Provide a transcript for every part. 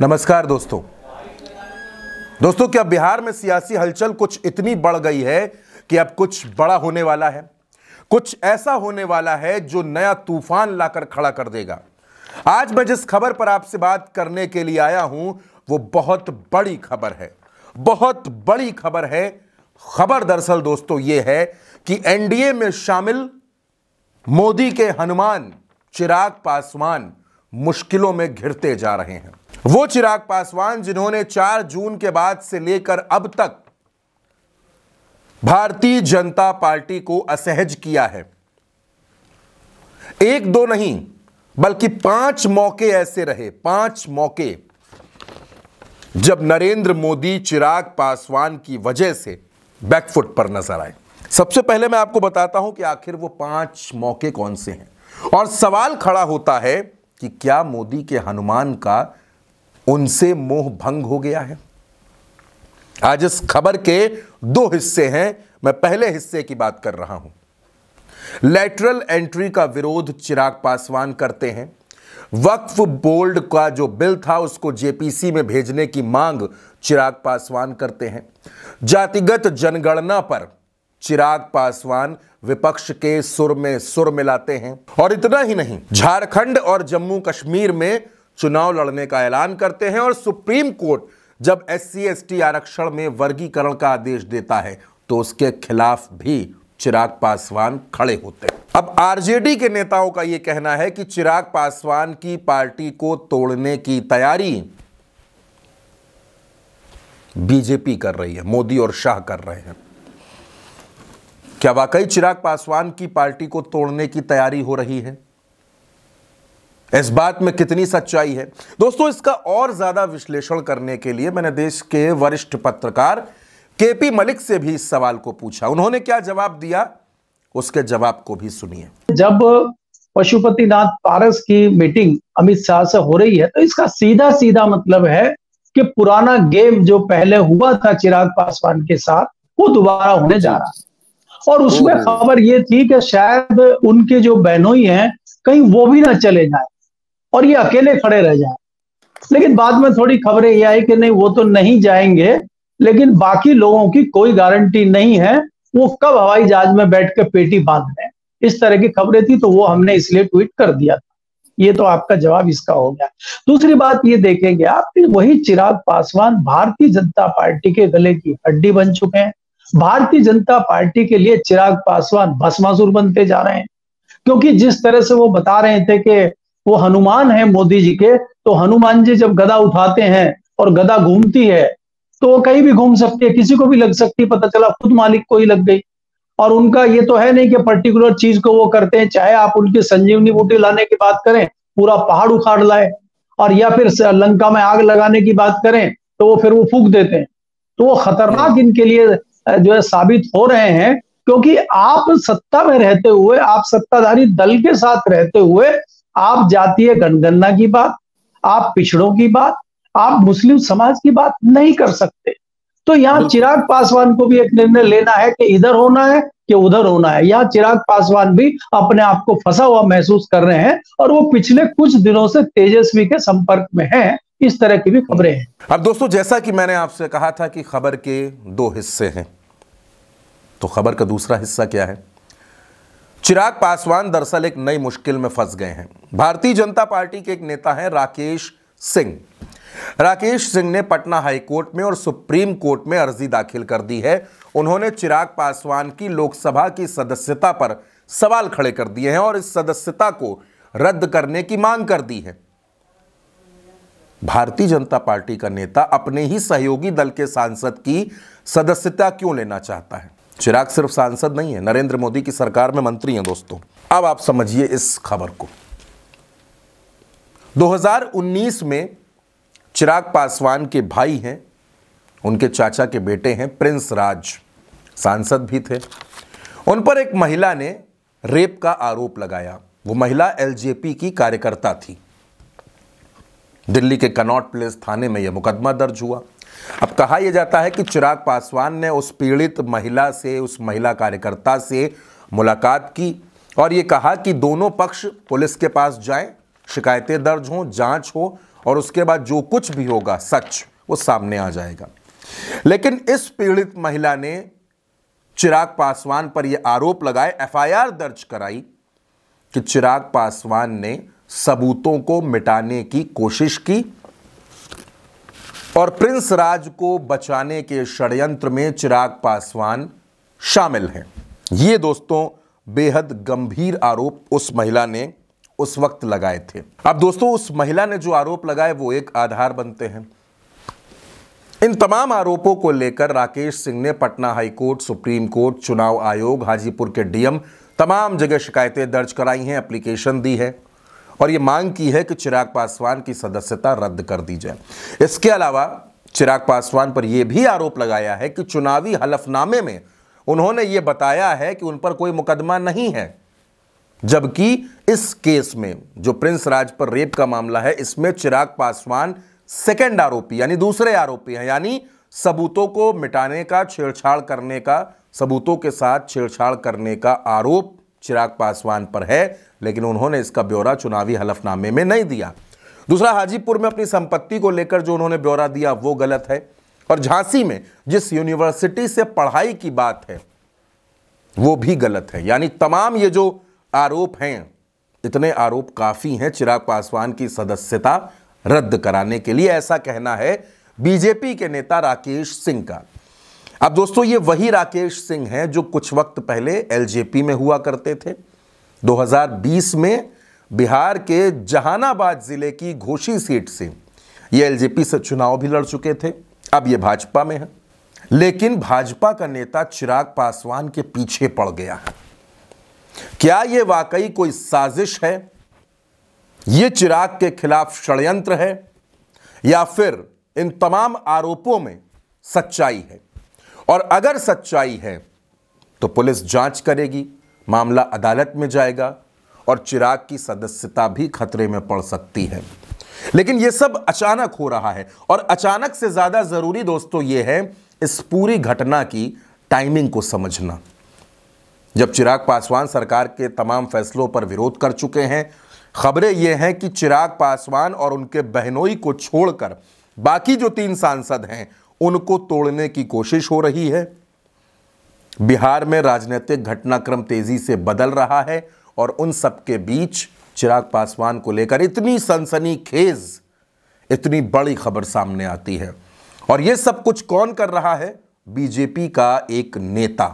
नमस्कार दोस्तों दोस्तों क्या बिहार में सियासी हलचल कुछ इतनी बढ़ गई है कि अब कुछ बड़ा होने वाला है कुछ ऐसा होने वाला है जो नया तूफान लाकर खड़ा कर देगा आज मैं जिस खबर पर आपसे बात करने के लिए आया हूं वो बहुत बड़ी खबर है बहुत बड़ी खबर है खबर दरअसल दोस्तों ये है कि एनडीए में शामिल मोदी के हनुमान चिराग पासवान मुश्किलों में घिरते जा रहे हैं वो चिराग पासवान जिन्होंने 4 जून के बाद से लेकर अब तक भारतीय जनता पार्टी को असहज किया है एक दो नहीं बल्कि पांच मौके ऐसे रहे पांच मौके जब नरेंद्र मोदी चिराग पासवान की वजह से बैकफुट पर नजर आए सबसे पहले मैं आपको बताता हूं कि आखिर वो पांच मौके कौन से हैं और सवाल खड़ा होता है कि क्या मोदी के हनुमान का उनसे मोह भंग हो गया है आज इस खबर के दो हिस्से हैं मैं पहले हिस्से की बात कर रहा हूं लेटरल एंट्री का विरोध चिराग पासवान करते हैं वक्फ बोर्ड का जो बिल था उसको जेपीसी में भेजने की मांग चिराग पासवान करते हैं जातिगत जनगणना पर चिराग पासवान विपक्ष के सुर में सुर मिलाते हैं और इतना ही नहीं झारखंड और जम्मू कश्मीर में चुनाव लड़ने का ऐलान करते हैं और सुप्रीम कोर्ट जब एस सी आरक्षण में वर्गीकरण का आदेश देता है तो उसके खिलाफ भी चिराग पासवान खड़े होते हैं अब आरजेडी के नेताओं का यह कहना है कि चिराग पासवान की पार्टी को तोड़ने की तैयारी बीजेपी कर रही है मोदी और शाह कर रहे हैं क्या वाकई चिराग पासवान की पार्टी को तोड़ने की तैयारी हो रही है इस बात में कितनी सच्चाई है दोस्तों इसका और ज्यादा विश्लेषण करने के लिए मैंने देश के वरिष्ठ पत्रकार केपी मलिक से भी इस सवाल को पूछा उन्होंने क्या जवाब दिया उसके जवाब को भी सुनिए जब पशुपतिनाथ पारस की मीटिंग अमित शाह से हो रही है तो इसका सीधा सीधा मतलब है कि पुराना गेम जो पहले हुआ था चिराग पासवान के साथ वो दोबारा होने जा रहा है और उसमें खबर ये थी कि शायद उनके जो बहनोई हैं कहीं वो भी ना चले जाए और ये अकेले खड़े रह जाए लेकिन बाद में थोड़ी खबरें ये आई कि नहीं वो तो नहीं जाएंगे लेकिन बाकी लोगों की कोई गारंटी नहीं है वो कब हवाई जहाज में बैठ कर पेटी बांध रहे इस तरह की खबरें थी तो वो हमने इसलिए ट्वीट कर दिया था ये तो आपका जवाब इसका हो गया दूसरी बात ये देखेंगे आप कि वही चिराग पासवान भारतीय जनता पार्टी के गले की हड्डी बन चुके हैं भारतीय जनता पार्टी के लिए चिराग पासवान भस्मासुर बनते जा रहे हैं क्योंकि जिस तरह से वो बता रहे थे कि वो हनुमान है मोदी जी के तो हनुमान जी जब गदा उठाते हैं और गदा घूमती है तो वो कहीं भी घूम सकती है किसी को भी लग सकती है पता चला खुद मालिक को ही लग गई और उनका ये तो है नहीं कि पर्टिकुलर चीज को वो करते हैं चाहे आप उनकी संजीवनी बूटी लाने की बात करें पूरा पहाड़ उखाड़ लाए और या फिर लंका में आग लगाने की बात करें तो वो फिर वो फूक देते हैं तो वो खतरनाक हम्म। इनके लिए जो है साबित हो रहे हैं क्योंकि आप सत्ता में रहते हुए आप सत्ताधारी दल के साथ रहते हुए आप जातीय गणगणना की बात आप पिछड़ों की बात आप मुस्लिम समाज की बात नहीं कर सकते तो यहाँ चिराग पासवान को भी एक निर्णय लेना है कि इधर होना है कि उधर होना है यहाँ चिराग पासवान भी अपने आप को फंसा हुआ महसूस कर रहे हैं और वो पिछले कुछ दिनों से तेजस्वी के संपर्क में हैं इस तरह की भी खबरें हैं अब दोस्तों जैसा कि मैंने आपसे कहा था कि खबर के दो हिस्से हैं तो खबर का दूसरा हिस्सा क्या है चिराग पासवान दरअसल एक नई मुश्किल में फंस गए हैं भारतीय जनता पार्टी के एक नेता हैं राकेश सिंह राकेश सिंह ने पटना हाईकोर्ट में और सुप्रीम कोर्ट में अर्जी दाखिल कर दी है उन्होंने चिराग पासवान की लोकसभा की सदस्यता पर सवाल खड़े कर दिए हैं और इस सदस्यता को रद्द करने की मांग कर दी है भारतीय जनता पार्टी का नेता अपने ही सहयोगी दल के सांसद की सदस्यता क्यों लेना चाहता है चिराग सिर्फ सांसद नहीं है नरेंद्र मोदी की सरकार में मंत्री हैं दोस्तों अब आप समझिए इस खबर को 2019 में चिराग पासवान के भाई हैं उनके चाचा के बेटे हैं प्रिंस राज सांसद भी थे उन पर एक महिला ने रेप का आरोप लगाया वो महिला एलजेपी की कार्यकर्ता थी दिल्ली के कनॉट प्लेस थाने में यह मुकदमा दर्ज हुआ अब कहा यह जाता है कि चिराग पासवान ने उस पीड़ित महिला से उस महिला कार्यकर्ता से मुलाकात की और ये कहा कि दोनों पक्ष पुलिस के पास जाएं शिकायतें दर्ज हों जांच हो और उसके बाद जो कुछ भी होगा सच वो सामने आ जाएगा लेकिन इस पीड़ित महिला ने चिराग पासवान पर यह आरोप लगाए एफआईआर दर्ज कराई कि चिराग पासवान ने सबूतों को मिटाने की कोशिश की और प्रिंस राज को बचाने के षड्यंत्र में चिराग पासवान शामिल हैं ये दोस्तों बेहद गंभीर आरोप उस महिला ने उस वक्त लगाए थे अब दोस्तों उस महिला ने जो आरोप लगाए वो एक आधार बनते हैं इन तमाम आरोपों को लेकर राकेश सिंह ने पटना हाईकोर्ट सुप्रीम कोर्ट चुनाव आयोग हाजीपुर के डीएम तमाम जगह शिकायतें दर्ज कराई हैं एप्लीकेशन दी है और ये मांग की है कि चिराग पासवान की सदस्यता रद्द कर दी जाए इसके अलावा चिराग पासवान पर यह भी आरोप लगाया है कि चुनावी हलफनामे में उन्होंने ये बताया है कि उन पर कोई मुकदमा नहीं है जबकि इस केस में जो प्रिंस राज पर रेप का मामला है इसमें चिराग पासवान सेकेंड आरोपी यानी दूसरे आरोपी हैं यानी सबूतों को मिटाने का छेड़छाड़ करने का सबूतों के साथ छेड़छाड़ करने का आरोप चिराग पासवान पर है लेकिन उन्होंने इसका ब्यौरा चुनावी हलफनामे में नहीं दिया दूसरा हाजीपुर में अपनी संपत्ति को लेकर जो उन्होंने ब्यौरा दिया वो गलत है और झांसी में जिस यूनिवर्सिटी से पढ़ाई की बात है वो भी गलत है यानी तमाम ये जो आरोप हैं इतने आरोप काफ़ी हैं चिराग पासवान की सदस्यता रद्द कराने के लिए ऐसा कहना है बीजेपी के नेता राकेश सिंह का अब दोस्तों ये वही राकेश सिंह हैं जो कुछ वक्त पहले एलजेपी में हुआ करते थे 2020 में बिहार के जहानाबाद जिले की घोषी सीट से ये एलजेपी से चुनाव भी लड़ चुके थे अब ये भाजपा में है लेकिन भाजपा का नेता चिराग पासवान के पीछे पड़ गया है क्या यह वाकई कोई साजिश है ये चिराग के खिलाफ षड्यंत्र है या फिर इन तमाम आरोपों में सच्चाई है और अगर सच्चाई है तो पुलिस जांच करेगी मामला अदालत में जाएगा और चिराग की सदस्यता भी खतरे में पड़ सकती है लेकिन यह सब अचानक हो रहा है और अचानक से ज़्यादा ज़रूरी दोस्तों यह है इस पूरी घटना की टाइमिंग को समझना जब चिराग पासवान सरकार के तमाम फैसलों पर विरोध कर चुके हैं खबरें यह हैं कि चिराग पासवान और उनके बहनोई को छोड़कर बाकी जो तीन सांसद हैं उनको तोड़ने की कोशिश हो रही है बिहार में राजनीतिक घटनाक्रम तेजी से बदल रहा है और उन सबके बीच चिराग पासवान को लेकर इतनी सनसनी खेज इतनी बड़ी खबर सामने आती है और यह सब कुछ कौन कर रहा है बीजेपी का एक नेता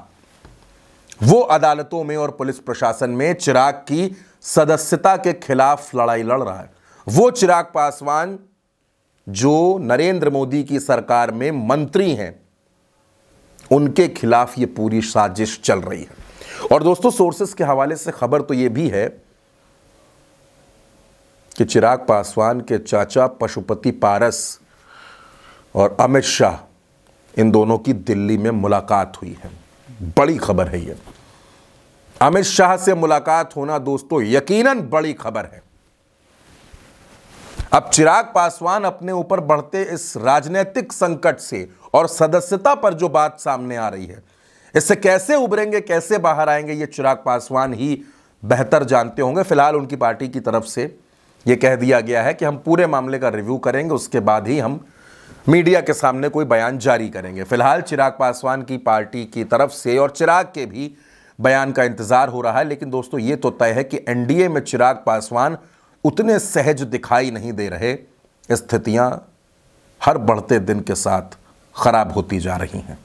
वो अदालतों में और पुलिस प्रशासन में चिराग की सदस्यता के खिलाफ लड़ाई लड़ रहा है वो चिराग पासवान जो नरेंद्र मोदी की सरकार में मंत्री हैं उनके खिलाफ ये पूरी साजिश चल रही है और दोस्तों सोर्सेस के हवाले से खबर तो ये भी है कि चिराग पासवान के चाचा पशुपति पारस और अमित शाह इन दोनों की दिल्ली में मुलाकात हुई है बड़ी खबर है ये अमित शाह से मुलाकात होना दोस्तों यकीनन बड़ी खबर है अब चिराग पासवान अपने ऊपर बढ़ते इस राजनीतिक संकट से और सदस्यता पर जो बात सामने आ रही है इससे कैसे उभरेंगे कैसे बाहर आएंगे ये चिराग पासवान ही बेहतर जानते होंगे फिलहाल उनकी पार्टी की तरफ से ये कह दिया गया है कि हम पूरे मामले का रिव्यू करेंगे उसके बाद ही हम मीडिया के सामने कोई बयान जारी करेंगे फिलहाल चिराग पासवान की पार्टी की तरफ से और चिराग के भी बयान का इंतजार हो रहा है लेकिन दोस्तों ये तो तय है कि एनडीए में चिराग पासवान उतने सहज दिखाई नहीं दे रहे स्थितियां हर बढ़ते दिन के साथ खराब होती जा रही हैं